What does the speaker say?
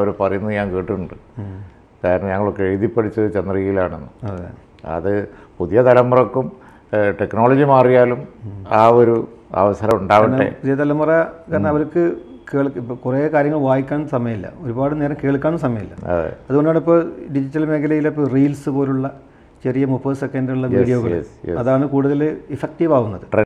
അവർ പറയുന്നത് ഞാൻ കേട്ടിട്ടുണ്ട് കാരണം ഞങ്ങളൊക്കെ എഴുതി പഠിച്ചത് ചന്ദ്രകയിലാണെന്ന് അത് പുതിയ തലമുറക്കും ടെക്നോളജി മാറിയാലും ആ ഒരു അവസരം ഉണ്ടാവട്ടെ പുതിയ തലമുറ കാരണം അവർക്ക് കേൾക്ക് ഇപ്പോൾ കുറേ കാര്യങ്ങൾ വായിക്കാൻ സമയമില്ല ഒരുപാട് നേരം കേൾക്കാനും സമയമില്ല അതുകൊണ്ടാണ് ഇപ്പോൾ ഡിജിറ്റൽ മേഖലയിൽ ഇപ്പോൾ റീൽസ് പോലുള്ള ചെറിയ മുപ്പത് സെക്കൻഡുള്ള വീഡിയോകൾ അതാണ് കൂടുതൽ ഇഫക്റ്റീവ് ആവുന്നത്